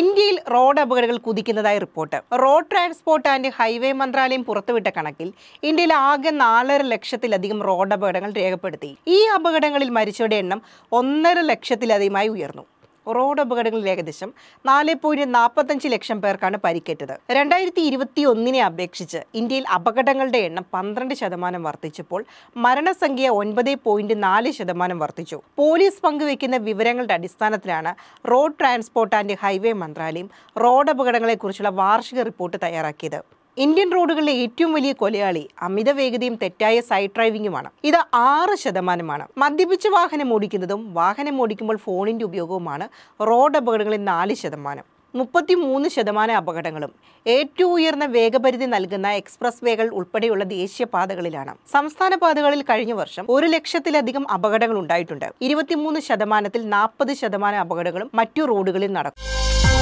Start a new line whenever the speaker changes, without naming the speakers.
ഇന്ത്യയിൽ റോഡ് അപകടങ്ങൾ കുതിക്കുന്നതായി report road transport and highway മന്ത്രാലയം പുറത്തുവിട്ട കണക്കിൽ ഇന്ത്യയിൽ ആകെ നാലര ലക്ഷത്തിലധികം റോഡ് അപകടങ്ങൾ രേഖപ്പെടുത്തി ഈ അപകടങ്ങളിൽ മരിച്ചവരുടെ എണ്ണം ഒന്നര ലക്ഷത്തിലധികമായി ഉയർന്നു റോഡ് അപകടങ്ങളിൽ ഏകദേശം നാല് പോയിന്റ് നാൽപ്പത്തഞ്ച് ലക്ഷം പേർക്കാണ് പരിക്കേറ്റത് രണ്ടായിരത്തി ഇരുപത്തി ഒന്നിനെ അപേക്ഷിച്ച് ഇന്ത്യയിൽ അപകടങ്ങളുടെ എണ്ണം പന്ത്രണ്ട് ശതമാനം വർദ്ധിച്ചപ്പോൾ മരണസംഖ്യ ഒൻപത് പോയിന്റ് നാല് ശതമാനം വർദ്ധിച്ചു പോലീസ് പങ്കുവയ്ക്കുന്ന വിവരങ്ങളുടെ അടിസ്ഥാനത്തിലാണ് റോഡ് ട്രാൻസ്പോർട്ട് ആൻഡ് ഹൈവേ മന്ത്രാലയം റോഡ് അപകടങ്ങളെക്കുറിച്ചുള്ള വാർഷിക റിപ്പോർട്ട് തയ്യാറാക്കിയത് ഇന്ത്യൻ റോഡുകളിലെ ഏറ്റവും വലിയ കൊലയാളി അമിത വേഗതയും തെറ്റായ സൈഡ് ഡ്രൈവിംഗുമാണ് ഇത് ആറ് ശതമാനമാണ് മദ്യപിച്ച് വാഹനം ഓടിക്കുന്നതും വാഹനം ഓടിക്കുമ്പോൾ ഫോണിൻ്റെ ഉപയോഗവുമാണ് റോഡ് അപകടങ്ങളിൽ നാല് ശതമാനം മുപ്പത്തിമൂന്ന് ശതമാനം അപകടങ്ങളും ഏറ്റവും ഉയർന്ന വേഗപരിധി നൽകുന്ന എക്സ്പ്രസ് വേകൾ ഉൾപ്പെടെയുള്ള ദേശീയപാതകളിലാണ് സംസ്ഥാന പാതകളിൽ കഴിഞ്ഞ വർഷം ഒരു ലക്ഷത്തിലധികം അപകടങ്ങൾ ഉണ്ടായിട്ടുണ്ട് ഇരുപത്തിമൂന്ന് ശതമാനത്തിൽ നാൽപ്പത് ശതമാനം അപകടങ്ങളും മറ്റു റോഡുകളിൽ നടക്കും